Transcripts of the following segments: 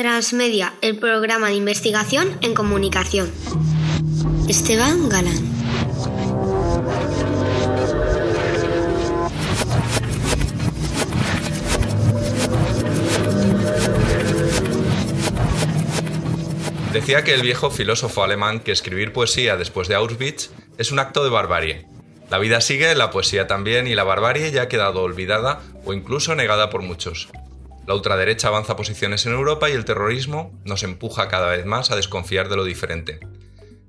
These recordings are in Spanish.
Transmedia, el programa de investigación en comunicación. Esteban Galán. Decía que el viejo filósofo alemán que escribir poesía después de Auschwitz es un acto de barbarie. La vida sigue, la poesía también y la barbarie ya ha quedado olvidada o incluso negada por muchos. La ultraderecha avanza posiciones en Europa y el terrorismo nos empuja cada vez más a desconfiar de lo diferente.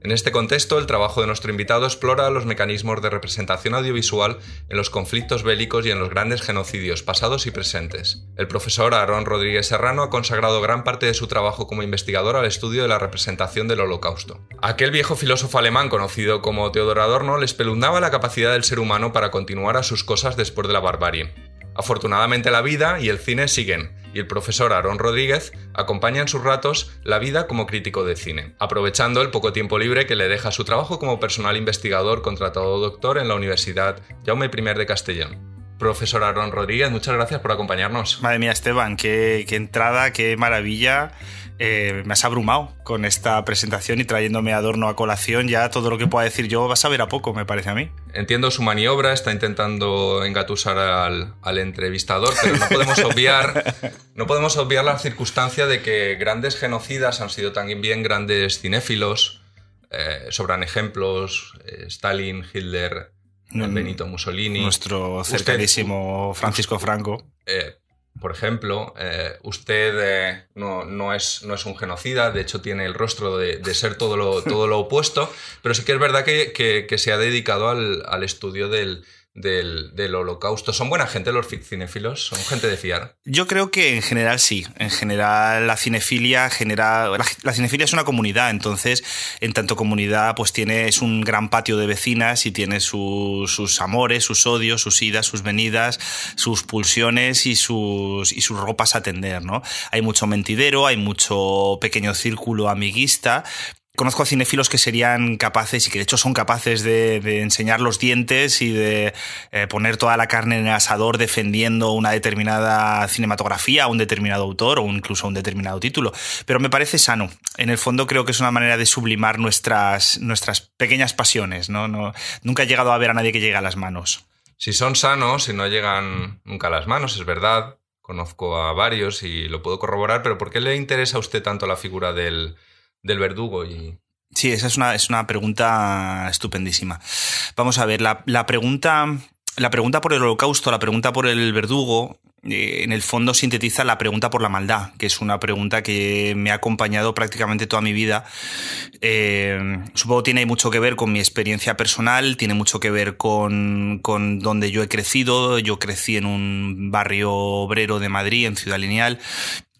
En este contexto, el trabajo de nuestro invitado explora los mecanismos de representación audiovisual en los conflictos bélicos y en los grandes genocidios pasados y presentes. El profesor Aarón Rodríguez Serrano ha consagrado gran parte de su trabajo como investigador al estudio de la representación del Holocausto. Aquel viejo filósofo alemán conocido como Theodor Adorno le espeluznaba la capacidad del ser humano para continuar a sus cosas después de la barbarie. Afortunadamente la vida y el cine siguen, y el profesor Aarón Rodríguez acompaña en sus ratos la vida como crítico de cine, aprovechando el poco tiempo libre que le deja su trabajo como personal investigador contratado doctor en la Universidad Jaume I de Castellón profesor Aarón Rodríguez, muchas gracias por acompañarnos. Madre mía, Esteban, qué, entrada, qué maravilla. Eh, me has abrumado con esta presentación y trayéndome adorno a colación. Ya todo lo que pueda decir yo vas a ver a poco, me parece a mí. Entiendo su maniobra, está intentando engatusar al, entrevistador, pero no podemos, obviar, no podemos obviar la circunstancia de que grandes genocidas han sido también bien grandes cinéfilos. Eh, sobran ejemplos, eh, Stalin, Hitler, Benito Mussolini. Nuestro cercanísimo Francisco Franco. Eh, por ejemplo, eh, usted eh, no, no, es, no, es, un genocida, de hecho tiene el rostro de, ser todo lo, todo lo opuesto, pero sí que es verdad que, se ha dedicado al estudio del, del, holocausto. ¿Son buena gente los cinéfilos? ¿Son gente de fiar? Yo creo que en general sí. En general la cinefilia genera... La, cinefilia es una comunidad, entonces en tanto comunidad pues tiene un gran patio de vecinas y tiene sus amores, sus odios, sus idas, sus venidas, sus pulsiones y sus, y sus ropas a atender, ¿no? Hay mucho mentidero, hay mucho pequeño círculo amiguista Conozco a cinéfilos que serían capaces y que de hecho son capaces de, enseñar los dientes y de eh, poner toda la carne en el asador defendiendo una determinada cinematografía, un determinado autor o incluso un determinado título. Pero me parece sano. En el fondo creo que es una manera de sublimar nuestras, nuestras pequeñas pasiones. ¿no? nunca he llegado a ver a nadie que llegue a las manos. Si son sanos y no llegan nunca a las manos, es verdad. Conozco a varios y lo puedo corroborar, pero ¿por qué le interesa a usted tanto la figura del del verdugo y, Sí, esa es una, pregunta estupendísima. Vamos a ver, la, pregunta, la pregunta por el holocausto, la pregunta por el verdugo, eh, en el fondo sintetiza la pregunta por la maldad, que es una pregunta que me ha acompañado prácticamente toda mi vida. Eh, supongo tiene mucho que ver con mi experiencia personal, tiene mucho que ver con, con donde yo he crecido. Yo crecí en un barrio obrero de Madrid, en Ciudad Lineal,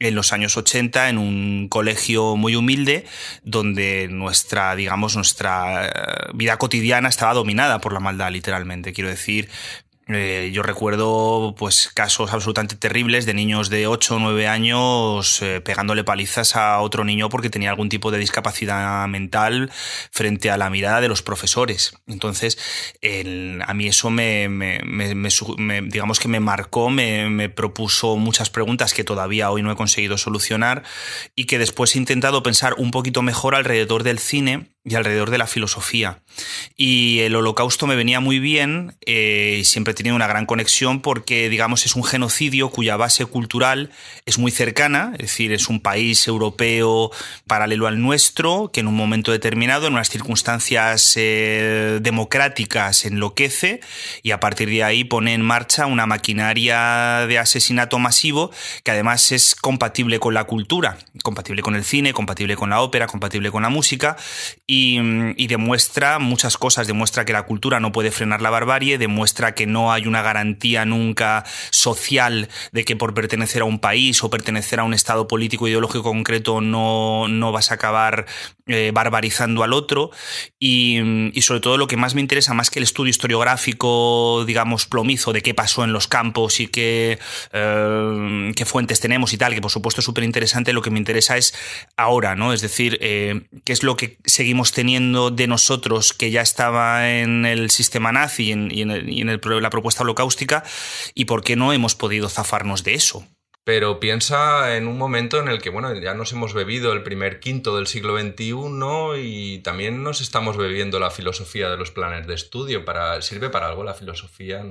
en los años 80 en un colegio muy humilde donde nuestra, digamos, nuestra eh, vida cotidiana estaba dominada por la maldad, literalmente. Quiero decir, eh, yo recuerdo pues casos absolutamente terribles de niños de 8 o 9 años eh, pegándole palizas a otro niño porque tenía algún tipo de discapacidad mental frente a la mirada de los profesores. Entonces, a mí eso digamos que me marcó, me, propuso muchas preguntas que todavía hoy no he conseguido solucionar y que después he intentado pensar un poquito mejor alrededor del cine y alrededor de la filosofía. Y el holocausto me venía muy bien, eh, siempre he tenido una gran conexión porque, digamos, es un genocidio cuya base cultural es muy cercana, es decir, es un país europeo paralelo al nuestro, que en un momento determinado, en unas circunstancias eh, democráticas, enloquece y a partir de ahí pone en marcha una maquinaria de asesinato masivo que además es compatible con la cultura, compatible con el cine, compatible con la ópera, compatible con la música Mm, y, demuestra muchas cosas. Demuestra que la cultura no puede frenar la barbarie, demuestra que no hay una garantía nunca social de que por pertenecer a un país o pertenecer a un estado político ideológico concreto no, vas a acabar eh, barbarizando al otro. Mm, y, sobre todo lo que más me interesa, más que el estudio historiográfico, digamos, plomizo de qué pasó en los campos y qué, eh, qué fuentes tenemos y tal, que por supuesto es súper interesante, lo que me interesa es ahora, ¿no? Es decir, eh, qué es lo que seguimos teniendo de nosotros que ya estaba en el sistema nazi y en, la propuesta holocaustica y por qué no hemos podido zafarnos de eso. Pero piensa en un momento en el que, bueno, ya nos hemos bebido el primer quinto del siglo XXI y también nos estamos bebiendo la filosofía de los planes de estudio. Para, ¿Sirve para algo la filosofía?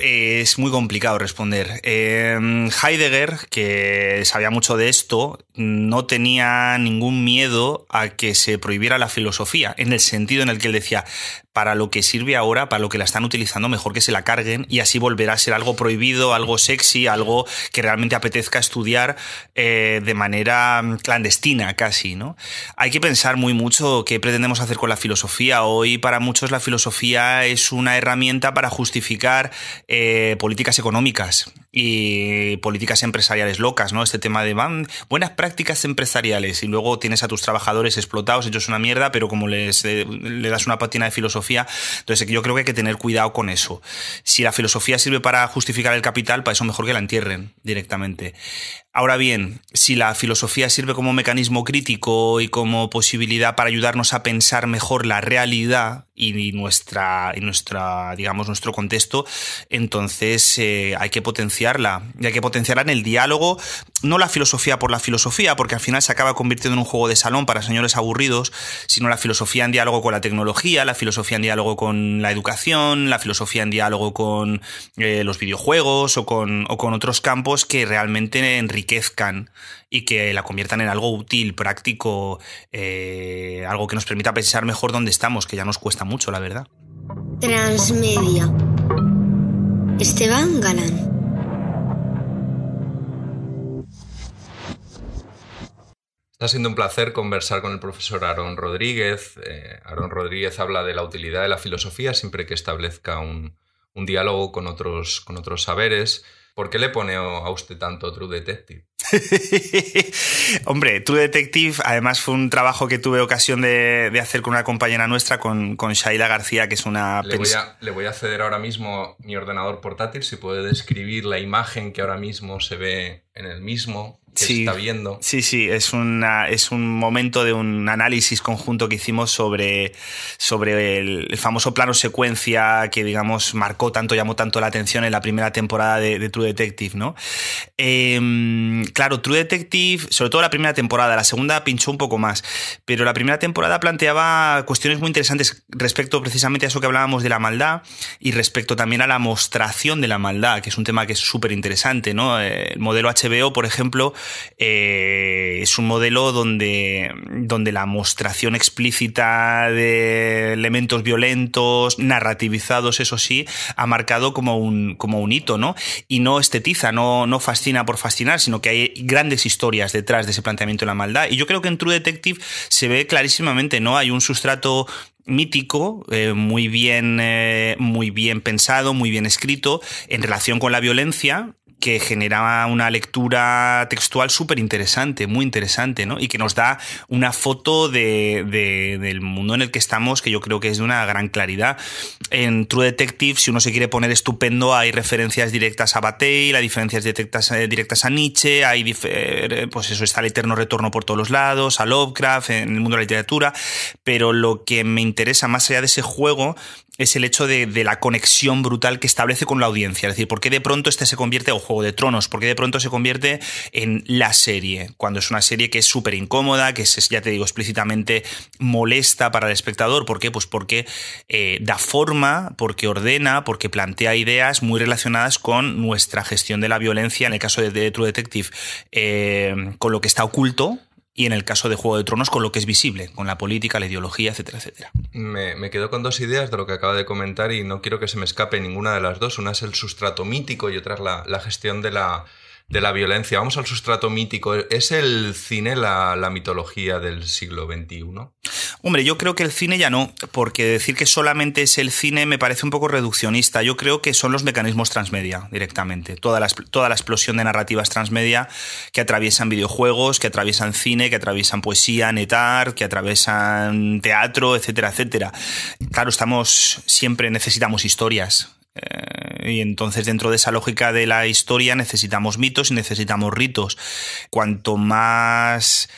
es muy complicado responder. Em, Heidegger, que sabía mucho de esto, no tenía ningún miedo a que se prohibiera la filosofía, en el sentido en el que él decía, para lo que sirve ahora, para lo que la están utilizando, mejor que se la carguen y así volverá a ser algo prohibido, algo sexy, algo que realmente apetezca estudiar eh, de manera mm, clandestina casi, ¿no? Hay que pensar muy mucho qué pretendemos hacer con la filosofía. Hoy para muchos la filosofía es una herramienta para justificar eh, políticas económicas y políticas empresariales locas, ¿no? Este tema de buenas prácticas empresariales y luego tienes a tus trabajadores explotados, hechos una mierda, pero como les eh, le das una patina de filosofía, entonces yo creo que hay que tener cuidado con eso. Si la filosofía sirve para justificar el capital, para eso mejor que la entierren directamente. Ahora bien, si la filosofía sirve como mecanismo crítico y como posibilidad para ayudarnos a pensar mejor la realidad y nuestra, y nuestra digamos, nuestro contexto, entonces eh, hay que potenciarla. Y hay que potenciarla en el diálogo no la filosofía por la filosofía, porque al final se acaba convirtiendo en un juego de salón para señores aburridos, sino la filosofía en diálogo con la tecnología, la filosofía en diálogo con la educación, la filosofía en diálogo con eh, los videojuegos o con, otros campos que realmente enriquezcan y que la conviertan en algo útil, práctico, eh, algo que nos permita pensar mejor dónde estamos, que ya nos cuesta mucho, la verdad. Transmedia. Esteban Galán. Está siendo un placer conversar con el profesor Aarón Rodríguez. Eh, Aarón Rodríguez habla de la utilidad de la filosofía siempre que establezca un, diálogo con otros, saberes. ¿Por qué le pone a usted tanto True Detective? Hombre, True Detective además fue un trabajo que tuve ocasión de, hacer con una compañera nuestra, con, con Shaila García, que es una... Le voy, a, le voy, a, ceder ahora mismo mi ordenador portátil, si puede describir la imagen que ahora mismo se ve en el mismo sí, Sí, es, una, es un momento de un análisis conjunto que hicimos sobre, sobre el, famoso plano secuencia que, digamos, marcó tanto, llamó tanto la atención en la primera temporada de, True Detective, ¿no? Em, claro, True Detective, sobre todo la primera temporada, la segunda pinchó un poco más, pero la primera temporada planteaba cuestiones muy interesantes respecto precisamente a eso que hablábamos de la maldad y respecto también a la mostración de la maldad, que es un tema que es súper interesante, ¿no? Eh, el modelo HBO, por ejemplo, eh, es un modelo donde, donde la mostración explícita de elementos violentos, narrativizados, eso sí, ha marcado como un, como un hito, ¿no? Y no estetiza, no, no fascina por fascinar, sino que hay grandes historias detrás de ese planteamiento de la maldad. Y yo creo que en True Detective se ve clarísimamente, ¿no? Hay un sustrato mítico, eh, muy, bien, eh, muy bien pensado, muy bien escrito en relación con la violencia que generaba una lectura textual súper interesante, muy interesante, ¿no? Y que nos da una foto del mundo en el que estamos, que yo creo que es de una gran claridad. En True Detective, si uno se quiere poner estupendo, hay referencias directas a Bataille, hay diferencias directas, eh, directas a Nietzsche, hay eh, pues eso, está el eterno retorno por todos los lados, a Lovecraft, en el mundo de la literatura. Pero lo que me interesa, más allá de ese juego, es el hecho de, la conexión brutal que establece con la audiencia. Es decir, ¿por qué de pronto este se convierte en Juego de Tronos? ¿Por qué de pronto se convierte en la serie? Cuando es una serie que es súper incómoda, que es, ya te digo, explícitamente molesta para el espectador. ¿Por qué? Pues porque eh, da forma, porque ordena, porque plantea ideas muy relacionadas con nuestra gestión de la violencia, en el caso de, True Detective, eh, con lo que está oculto, y en el caso de Juego de Tronos con lo que es visible, con la política, la ideología, etcétera, etcétera. Me, quedo con dos ideas de lo que acaba de comentar y no quiero que se me escape ninguna de las dos. Una es el sustrato mítico y otra es la gestión de la, de la violencia. Vamos al sustrato mítico. ¿Es el cine la, mitología del siglo XXI? Hombre, yo creo que el cine ya no, porque decir que solamente es el cine me parece un poco reduccionista. Yo creo que son los mecanismos transmedia directamente. Toda la, toda la explosión de narrativas transmedia que atraviesan videojuegos, que atraviesan cine, que atraviesan poesía, netar, que atraviesan teatro, etcétera, etcétera. Claro, estamos siempre necesitamos historias. Eh, y entonces dentro de esa lógica de la historia necesitamos mitos y necesitamos ritos. Cuanto más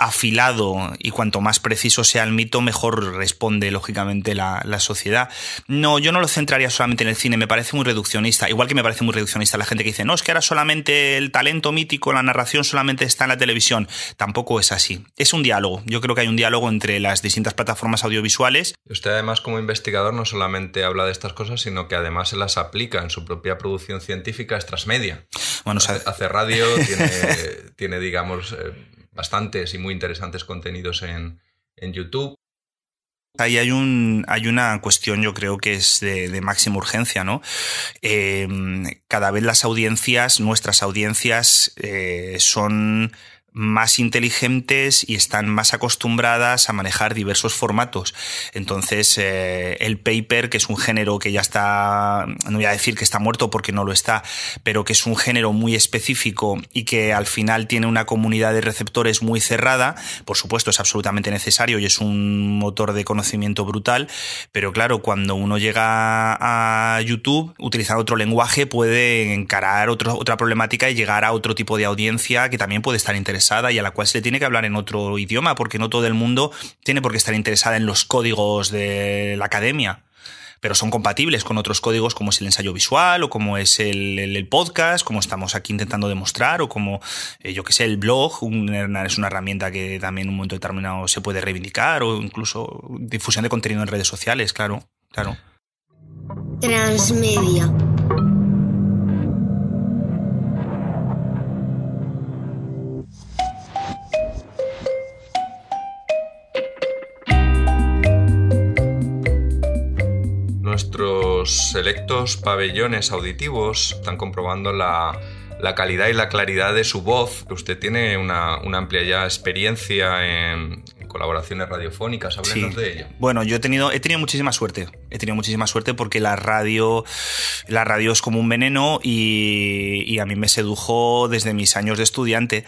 afilado y cuanto más preciso sea el mito, mejor responde lógicamente la, sociedad. No, yo no lo centraría solamente en el cine, me parece muy reduccionista, igual que me parece muy reduccionista la gente que dice, no, es que ahora solamente el talento mítico, la narración solamente está en la televisión, tampoco es así. Es un diálogo, yo creo que hay un diálogo entre las distintas plataformas audiovisuales. Usted además como investigador no solamente habla de estas cosas, sino que además se las aplica en su propia producción científica transmedia Bueno, hace, radio, tiene, digamos... Eh, bastantes y muy interesantes contenidos en, YouTube. Ahí hay, un, hay una cuestión, yo creo que es de, máxima urgencia, ¿no? Eh, cada vez las audiencias, nuestras audiencias, eh, son más inteligentes y están más acostumbradas a manejar diversos formatos. Entonces, eh, el paper, que es un género que ya está, no voy a decir que está muerto porque no lo está, pero que es un género muy específico y que al final tiene una comunidad de receptores muy cerrada, por supuesto es absolutamente necesario y es un motor de conocimiento brutal, pero claro, cuando uno llega a YouTube, utilizar otro lenguaje puede encarar otra problemática y llegar a otro tipo de audiencia que también puede estar interesante y a la cual se le tiene que hablar en otro idioma, porque no todo el mundo tiene por qué estar interesada en los códigos de la academia pero son compatibles con otros códigos como es el ensayo visual o como es el, podcast, como estamos aquí intentando demostrar o como, eh, yo que sé, el blog es una herramienta que también en un momento determinado se puede reivindicar o incluso difusión de contenido en redes sociales, claro, claro. Transmedia. los selectos pabellones auditivos están comprobando la, calidad y la claridad de su voz. Usted tiene una, una amplia ya experiencia en, colaboraciones radiofónicas, háblenos de ello. Bueno, yo he tenido, he tenido muchísima suerte, he tenido muchísima suerte porque la radio, la radio es como un veneno y, a mí me sedujo desde mis años de estudiante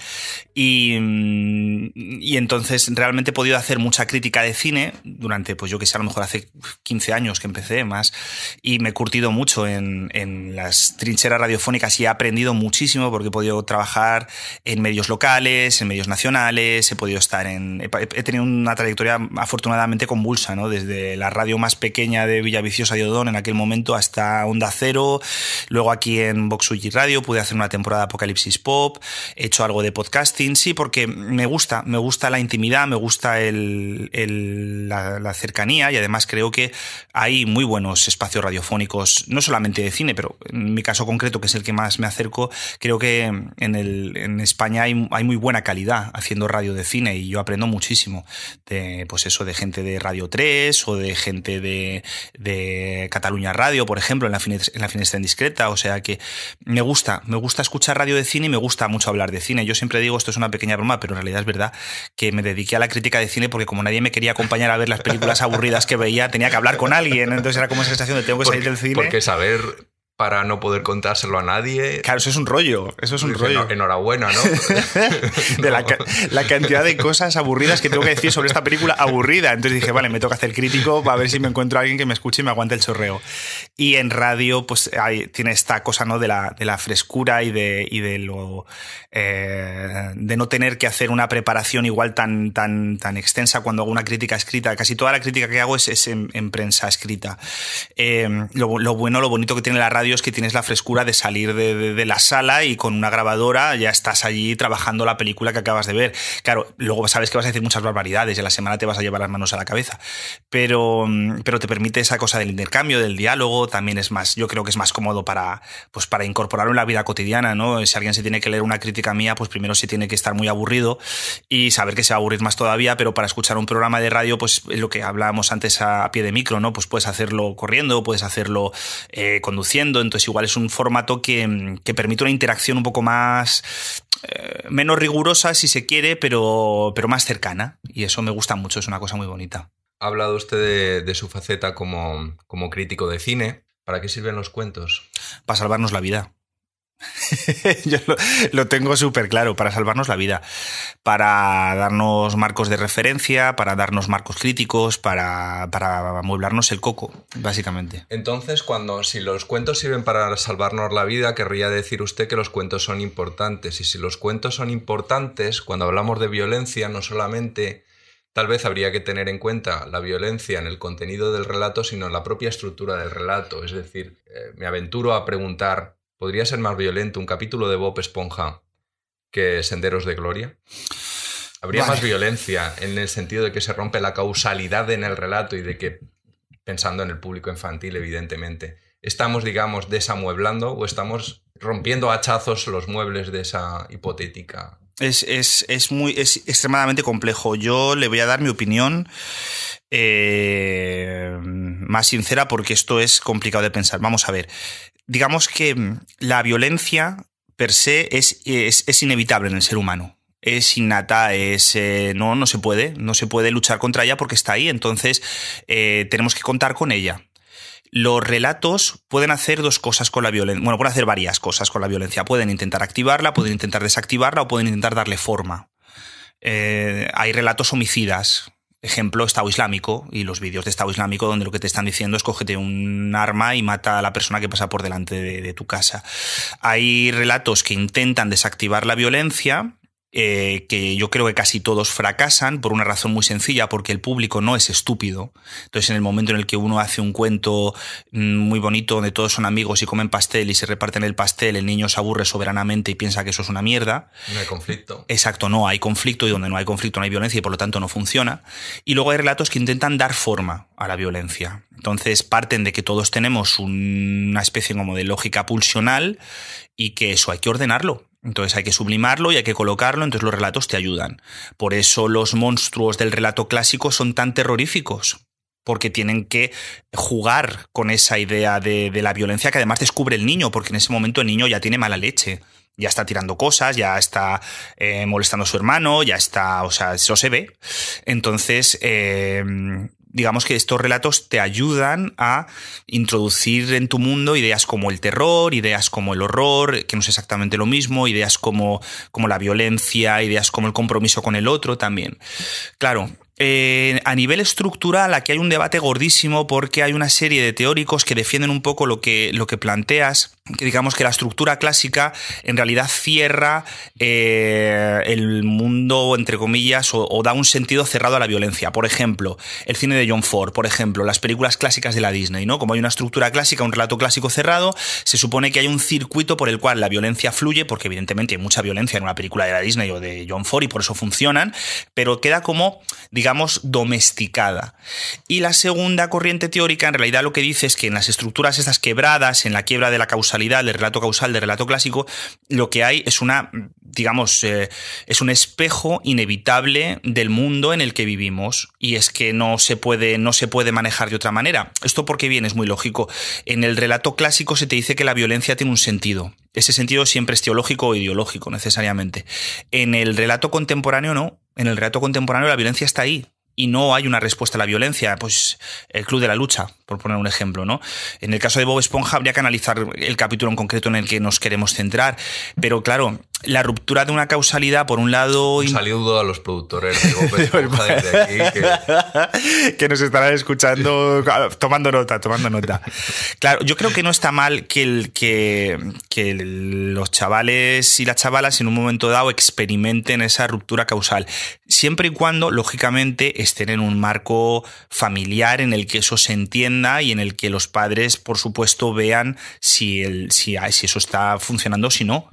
mm, y, entonces realmente he podido hacer mucha crítica de cine durante, pues yo que sé, a lo mejor hace 15 años que empecé más y me he curtido mucho en, las trincheras radiofónicas y he aprendido muchísimo porque he podido trabajar en medios locales, en medios nacionales, he podido estar en una trayectoria afortunadamente convulsa, ¿no? Desde la radio más pequeña de Villaviciosa de Odón en aquel momento hasta Onda Cero, luego aquí en Voxuji Radio pude hacer una temporada de Apocalipsis Pop, he hecho algo de podcasting, sí, porque me gusta, me gusta la intimidad, me gusta el, la, la cercanía y además creo que hay muy buenos espacios radiofónicos, no solamente de cine, pero en mi caso concreto, que es el que más me acerco, creo que en, el, en España hay muy buena calidad haciendo radio de cine y yo aprendo muchísimo de, pues eso, de gente de Radio 3 o de gente de, Cataluña Radio, por ejemplo, en la, en la finestra indiscreta. O sea que me gusta, me gusta escuchar radio de cine y me gusta mucho hablar de cine. Yo siempre digo, esto es una pequeña broma, pero en realidad es verdad que me dediqué a la crítica de cine porque como nadie me quería acompañar a ver las películas aburridas que veía, tenía que hablar con alguien. Entonces era como esa sensación de tengo que salir del cine. Porque saber para no poder contárselo a nadie. Claro, eso es un rollo, eso es un rollo. enhorabuena, ¿no? de La, cantidad de cosas aburridas que tengo que decir sobre esta película aburrida. Entonces dije, vale, me toca hacer crítico para ver si me encuentro alguien que me escuche y me aguante el chorreo. Y en radio, pues hay, tiene esta cosa, ¿no? De la, frescura y de, lo... Eh, de no tener que hacer una preparación igual tan, extensa cuando hago una crítica escrita. Casi toda la crítica que hago es, en, prensa escrita. Eh, lo bueno, lo bonito que tiene la radio que tienes la frescura de salir de, la sala y con una grabadora ya estás allí trabajando la película que acabas de ver. Claro, luego sabes que vas a decir muchas barbaridades y a la semana te vas a llevar las manos a la cabeza, pero, mm, pero te permite esa cosa del intercambio, del diálogo, también es más, yo creo que es más cómodo para, pues para incorporarlo en la vida cotidiana, ¿no? Si alguien se tiene que leer una crítica mía, pues primero se tiene que estar muy aburrido y saber que se va a aburrir más todavía, pero para escuchar un programa de radio, pues lo que hablábamos antes a pie de micro, ¿no? Pues puedes hacerlo corriendo, puedes hacerlo eh, conduciendo, entonces igual es un formato mm, que, permite una interacción un poco más eh, menos rigurosa si se quiere, pero, pero más cercana. Y eso me gusta mucho, es una cosa muy bonita. Ha hablado usted de, su faceta como crítico de cine. ¿Para qué sirven los cuentos? Para salvarnos la vida. Yo lo, tengo súper claro, para salvarnos la vida, para darnos marcos de referencia, para darnos marcos críticos, para, para amueblarnos el coco, básicamente. Entonces, cuando si los cuentos sirven para salvarnos la vida, querría decir usted que los cuentos son importantes. Y si los cuentos son importantes, cuando hablamos de violencia, no solamente tal vez habría que tener en cuenta la violencia en el contenido del relato, sino en la propia estructura del relato. Es decir, eh, me aventuro a preguntar ¿Podría ser más violento un capítulo de Bob Esponja que Senderos de Gloria? Habría más violencia en el sentido de que se rompe la causalidad en el relato y de que, pensando en el público infantil, evidentemente, estamos, digamos, desamueblando o estamos rompiendo hachazos los muebles de esa hipotética. Es, es, es muy, es extremadamente complejo. Yo le voy a dar mi opinión. Eh, más sincera porque esto es complicado de pensar. Vamos a ver. Digamos que mm, la violencia per se es, es, inevitable en el ser humano. Es innata, es. Eh, no, no se puede. No se puede luchar contra ella porque está ahí. Entonces, eh, tenemos que contar con ella los relatos pueden hacer dos cosas con la violencia. Bueno, pueden hacer varias cosas con la violencia. Pueden intentar activarla, pueden intentar desactivarla o pueden intentar darle forma. hay relatos homicidas ejemplo, Estado Islámico y los vídeos de Estado Islámico donde lo que te están diciendo es cógete un arma y mata a la persona que pasa por delante de, de tu casa. Hay relatos que intentan desactivar la violencia, eh, que yo creo que casi todos fracasan por una razón muy sencilla, porque el público no es estúpido. Entonces, en el momento en el que uno hace un cuento mm, muy bonito donde todos son amigos y comen pastel y se reparten el pastel, el niño se aburre soberanamente y piensa que eso es una mierda. No hay conflicto. Exacto, no hay conflicto y donde no hay conflicto no hay violencia y por lo tanto no funciona. Y luego hay relatos que intentan dar forma a la violencia. Entonces, parten de que todos tenemos una especie como de lógica pulsional y que eso hay que ordenarlo entonces hay que sublimarlo y hay que colocarlo, entonces los relatos te ayudan. Por eso los monstruos del relato clásico son tan terroríficos, porque tienen que jugar con esa idea de, la violencia que además descubre el niño, porque en ese momento el niño ya tiene mala leche, ya está tirando cosas, ya está eh, molestando a su hermano, ya está, o sea, eso se ve. Entonces, eh, digamos que estos relatos te ayudan a introducir en tu mundo ideas como el terror, ideas como el horror, que no es exactamente lo mismo, ideas como, como la violencia, ideas como el compromiso con el otro también. Claro, eh, a nivel estructural, aquí hay un debate gordísimo porque hay una serie de teóricos que defienden un poco lo que, lo que planteas digamos que la estructura clásica en realidad cierra eh, el mundo, entre comillas, o, da un sentido cerrado a la violencia. Por ejemplo, el cine de John Ford, por ejemplo, las películas clásicas de la Disney, ¿no? Como hay una estructura clásica, un relato clásico cerrado, se supone que hay un circuito por el cual la violencia fluye, porque evidentemente hay mucha violencia en una película de la Disney o de John Ford y por eso funcionan, pero queda como, digamos, domesticada. Y la segunda corriente teórica en realidad lo que dice es que en las estructuras estas quebradas, en la quiebra de la causa del relato causal, del relato clásico, lo que hay es una, digamos, eh, es un espejo inevitable del mundo en el que vivimos y es que no se puede, no se puede manejar de otra manera. Esto porque bien es muy lógico. En el relato clásico se te dice que la violencia tiene un sentido. Ese sentido siempre es teológico o ideológico, necesariamente. En el relato contemporáneo no. En el relato contemporáneo la violencia está ahí, y no hay una respuesta a la violencia, pues el Club de la Lucha, por poner un ejemplo, ¿no? En el caso de Bob Esponja habría que analizar el capítulo en concreto en el que nos queremos centrar, pero claro, la ruptura de una causalidad, por un lado... Un saludo a los productores Que... nos estarán escuchando, tomando nota, tomando nota. Claro, yo creo que no está mal que, el, que, que los chavales y las chavalas en un momento dado experimenten esa ruptura causal siempre y cuando, lógicamente, estén en un marco familiar en el que eso se entienda y en el que los padres, por supuesto, vean si, eso está funcionando o si no.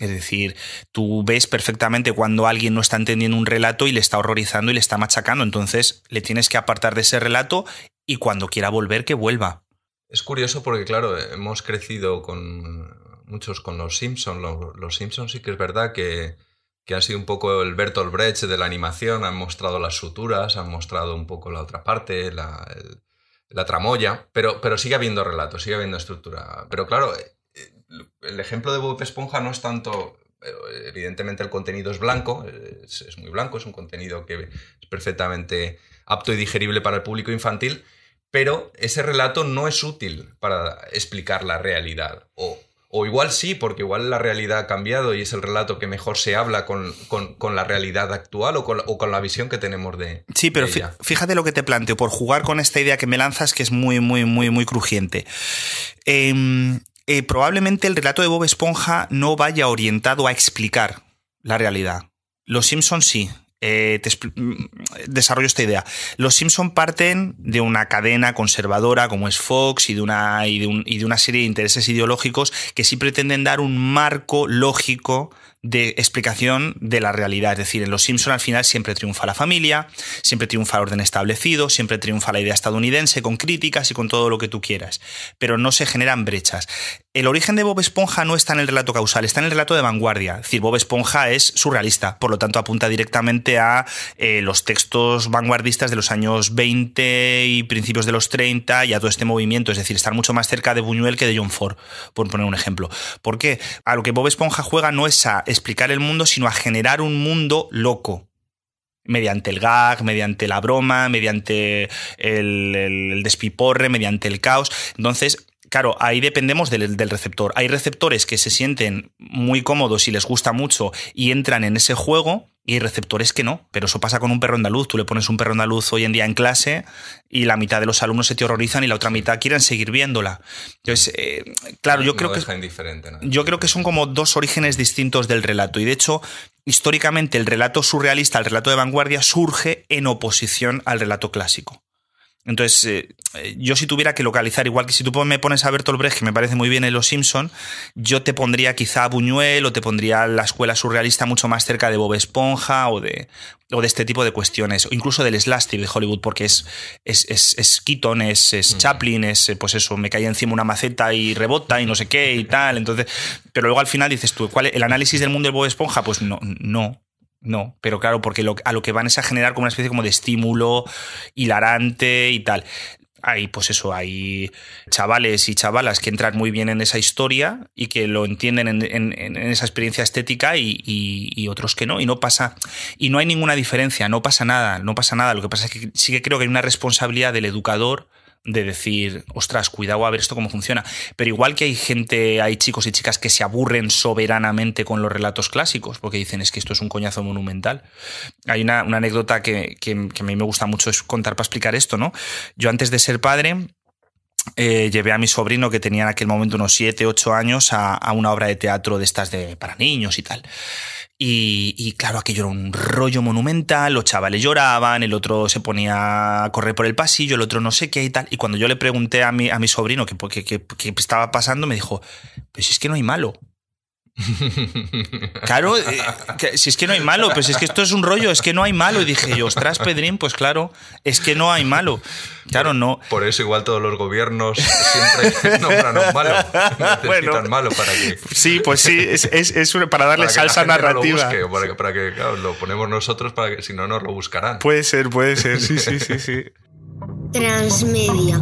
Es decir, tú ves perfectamente cuando alguien no está entendiendo un relato y le está horrorizando y le está machacando. Entonces le tienes que apartar de ese relato y cuando quiera volver, que vuelva. Es curioso porque, claro, hemos crecido con muchos con los Simpsons. Los, los Simpsons sí que es verdad que, que han sido un poco el Bertolt Brecht de la animación, han mostrado las suturas, han mostrado un poco la otra parte, la, tramoya, pero, pero sigue habiendo relatos, sigue habiendo estructura. Pero claro, eh, eh, el ejemplo de Bob Esponja no es tanto evidentemente el contenido es blanco, es, es, muy blanco, es un contenido que es perfectamente apto y digerible para el público infantil, pero ese relato no es útil para explicar la realidad o o igual sí, porque igual la realidad ha cambiado y es el relato que mejor se habla con, la realidad actual o con, la visión que tenemos de. Sí, pero fíjate lo que te planteo, por jugar con esta idea que me lanzas, que es muy, muy, muy, muy crujiente. Em, eh, probablemente el relato de Bob Esponja no vaya orientado a explicar la realidad. Los Simpsons sí, eh, mm, desarrollo esta idea. Los Simpson parten de una cadena conservadora como es Fox y de, una, una serie de intereses ideológicos que sí pretenden dar un marco lógico de explicación de la realidad. Es decir, en Los Simpson al final siempre triunfa la familia, siempre triunfa el orden establecido, siempre triunfa la idea estadounidense con críticas y con todo lo que tú quieras, pero no se generan brechas el origen de Bob Esponja no está en el relato causal, está en el relato de vanguardia. Es decir, Bob Esponja es surrealista, por lo tanto apunta directamente a eh, los textos vanguardistas de los años 20 y principios de los 30 y a todo este movimiento. Es decir, estar mucho más cerca de Buñuel que de John Ford, por poner un ejemplo. ¿Por qué? a lo que Bob Esponja juega no es a explicar el mundo, sino a generar un mundo loco, mediante el gag, mediante la broma, mediante el, el, despiporre, mediante el caos. Entonces, claro, ahí dependemos del, receptor. Hay receptores que se sienten muy cómodos y les gusta mucho y entran en ese juego. Y hay receptores que no, pero eso pasa con un perro andaluz. Tú le pones un perro andaluz hoy en día en clase y la mitad de los alumnos se te y la otra mitad quieren seguir viéndola. Entonces, eh, claro, yo creo que. Yo creo que son como dos orígenes distintos del relato. Y de hecho, históricamente, el relato surrealista, el relato de vanguardia, surge en oposición al relato clásico. Entonces, eh, yo si tuviera que localizar, igual que si tú me pones a Bertolt Brecht, que me parece muy bien en Los Simpson, yo te pondría quizá a Buñuel o te pondría la escuela surrealista mucho más cerca de Bob Esponja o de, o de este tipo de cuestiones, o incluso del slastic de Hollywood, porque es, es, es, es Keaton, es, Chaplin, es eh, pues eso, me cae encima una maceta y rebota y no sé qué y tal. Entonces, pero luego al final dices tú, ¿cuál, ¿el análisis del mundo de Bob Esponja? Pues no, no. No, pero claro, porque lo, a lo que van es a generar como una especie como de estímulo hilarante y tal. Hay, pues eso, hay chavales y chavalas que entran muy bien en esa historia y que lo entienden en, esa experiencia estética y, y, otros que no. Y no pasa, y no hay ninguna diferencia, no pasa nada, no pasa nada. Lo que pasa es que sí que creo que hay una responsabilidad del educador de decir, ostras, cuidado a ver esto cómo funciona. Pero igual que hay gente, hay chicos y chicas que se aburren soberanamente con los relatos clásicos, porque dicen, es que esto es un coñazo monumental. Hay una, anécdota que, a mí me gusta mucho contar para explicar esto, ¿no? Yo antes de ser padre... Eh, llevé a mi sobrino, que tenía en aquel momento unos 7, 8 años, a, una obra de teatro de estas de, para niños y tal. Y, claro, aquello era un rollo monumental, los chavales lloraban, el otro se ponía a correr por el pasillo, el otro no sé qué y tal. Y cuando yo le pregunté a mi, a mi sobrino qué qué qué estaba pasando, me dijo, pues es que no hay malo. Claro, eh, si es que no hay malo, pues es que esto es un rollo, es que no hay malo. Y dije yo, ostras, Pedrín, pues claro, es que no hay malo. Claro, no. Por eso igual todos los gobiernos siempre nombran un malo. Necesitan malo para que... Sí, pues sí, es, para darle salsa narrativa. para que, para que claro, lo ponemos nosotros, para que si no, nos lo buscarán. Puede ser, puede ser, sí, sí, sí, sí. Transmedia.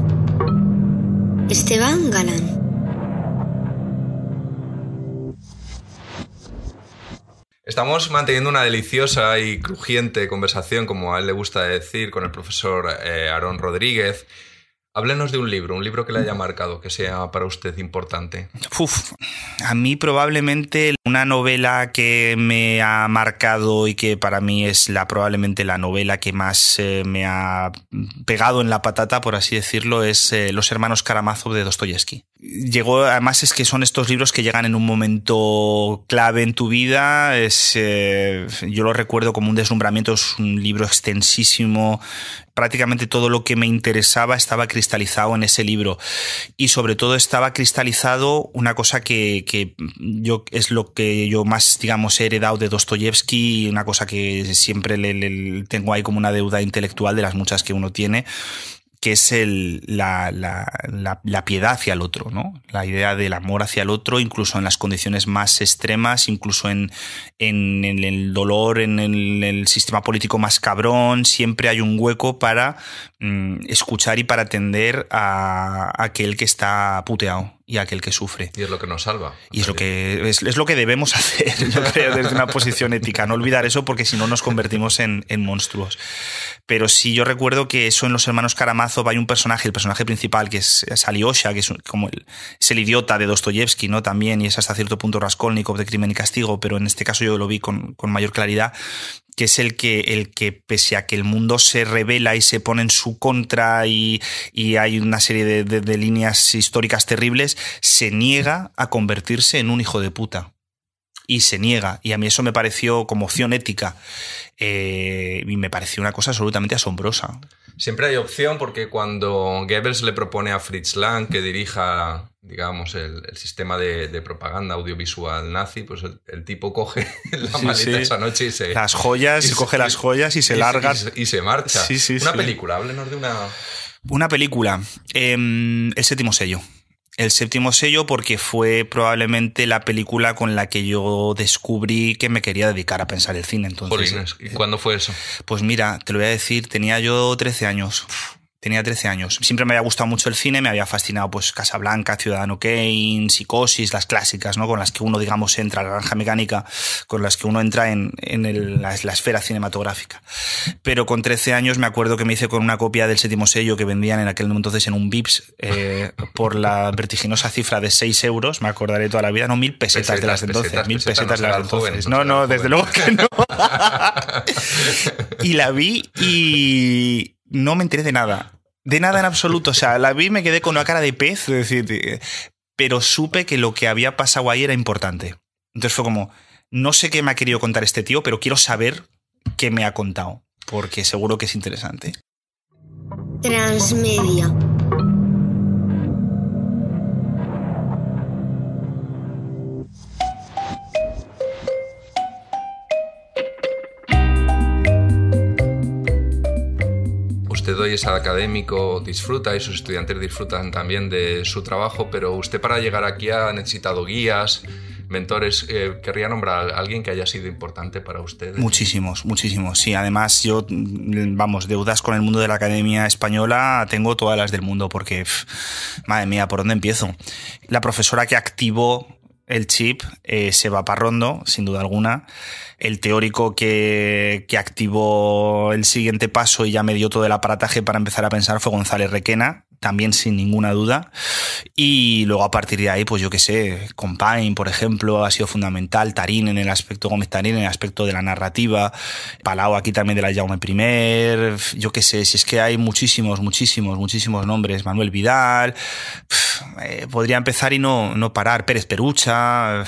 Esteban Galán. Estamos manteniendo una deliciosa y crujiente conversación, como a él le gusta decir, con el profesor eh, Aarón Rodríguez Háblenos de un libro, un libro que le haya mm. marcado, que sea para usted importante. Uf, a mí probablemente una novela que me ha marcado y que para mí es la probablemente la novela que más eh, me ha pegado en la patata, por así decirlo, es eh, Los hermanos Karamazov de Dostoyevsky. Llegó, además es que son estos libros que llegan en un momento clave en tu vida. Es, eh, yo lo recuerdo como un deslumbramiento, es un libro extensísimo, prácticamente todo lo que me interesaba estaba cristalizado en ese libro. Y sobre todo estaba cristalizado una cosa que, que yo es lo que yo más, digamos, he heredado de Dostoyevsky, una cosa que siempre le, tengo ahí como una deuda intelectual de las muchas que uno tiene que es el, la, la, la, piedad hacia el otro, ¿no? La idea del amor hacia el otro, incluso en las condiciones más extremas, incluso en, en, el dolor, en el, sistema político más cabrón, siempre hay un hueco para mm, escuchar y para atender a aquel que está puteado y aquel que sufre. Y es lo que nos salva. Y es lo que, es, lo que debemos hacer, yo creo, desde una posición ética. No olvidar eso porque si no nos convertimos en, monstruos. Pero si yo recuerdo que eso en Los Hermanos Karamazov hay un personaje, el personaje principal, que es, es que es, como el, es el idiota de Dostoyevsky, ¿no? También, y es hasta cierto punto Raskolnikov de Crimen y Castigo, pero en este caso yo lo vi con, con mayor claridad, que es el que, el que, pese a que el mundo se revela y se pone en su contra y, y hay una serie de, de, líneas históricas terribles, se niega a convertirse en un hijo de puta. Y se niega. Y a mí eso me pareció como opción ética. Eh, y me pareció una cosa absolutamente asombrosa. Siempre hay opción porque cuando Goebbels le propone a Fritz Lang que dirija, digamos, el, sistema de, propaganda audiovisual nazi, pues el, tipo coge la maleta esa noche y se... Las joyas, y se, coge las joyas y se larga. Y, se marcha. Sí, sí, Una película, háblenos de una... Una película, em, El séptimo sello. El séptimo sello porque fue probablemente la película con la que yo descubrí que me quería dedicar a pensar el cine. Entonces, ¿Y eh, cuándo fue eso? Pues mira, te lo voy a decir, tenía yo 13 años. Tenía 13 años. Siempre me había gustado mucho el cine, me había fascinado pues Casablanca, Ciudadano Kane, Psicosis, las clásicas, ¿no? Con las que uno, digamos, entra, la granja mecánica, con las que uno entra en, la, esfera cinematográfica. Pero con 13 años me acuerdo que me hice con una copia del séptimo sello que vendían en aquel entonces en un Vips eh, por la vertiginosa cifra de 6 euros, me acordaré toda la vida, no, mil pesetas, de las entonces, mil pesetas, de las de entonces. No, no, desde luego que no. y la vi y no me enteré de nada. De nada en absoluto. O sea, la vi me quedé con una cara de pez, pero supe que lo que había pasado ahí era importante. Entonces fue como, no sé qué me ha querido contar este tío, pero quiero saber qué me ha contado, porque seguro que es interesante. Transmedia. y es académico, disfruta y sus estudiantes disfrutan también de su trabajo, pero usted para llegar aquí ha necesitado guías, mentores. Eh, querría nombrar a alguien que haya sido importante para usted. Muchísimos, muchísimos. Sí, además yo, mm, vamos, deudas con el mundo de la academia española tengo todas las del mundo porque, madre mía, ¿por dónde empiezo? La profesora que activó el chip eh, se va para Rondo, sin duda alguna. El teórico que, que, activó el siguiente paso y ya me dio todo el aparataje para empezar a pensar fue González Requena, también sin ninguna duda. Y luego a partir de ahí, pues yo qué sé, Compain, por ejemplo, ha sido fundamental, Tarín en el aspecto, Gómez Tarín en el aspecto de la narrativa, Palau aquí también de la Jaume I, yo qué sé, si es que hay muchísimos, muchísimos, muchísimos nombres, Manuel Vidal, eh, podría empezar y no, no parar, Pérez Perucha,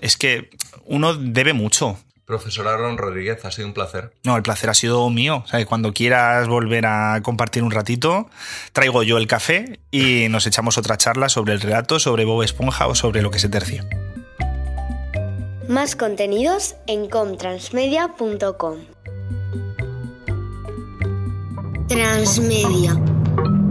es que uno debe mucho, Profesor Aaron Rodríguez, ha sido un placer. No, el placer ha sido mío. Cuando quieras volver a compartir un ratito, traigo yo el café y nos echamos otra charla sobre el relato, sobre Bob Esponja o sobre lo que se tercie. Más contenidos en comtransmedia.com. Transmedia.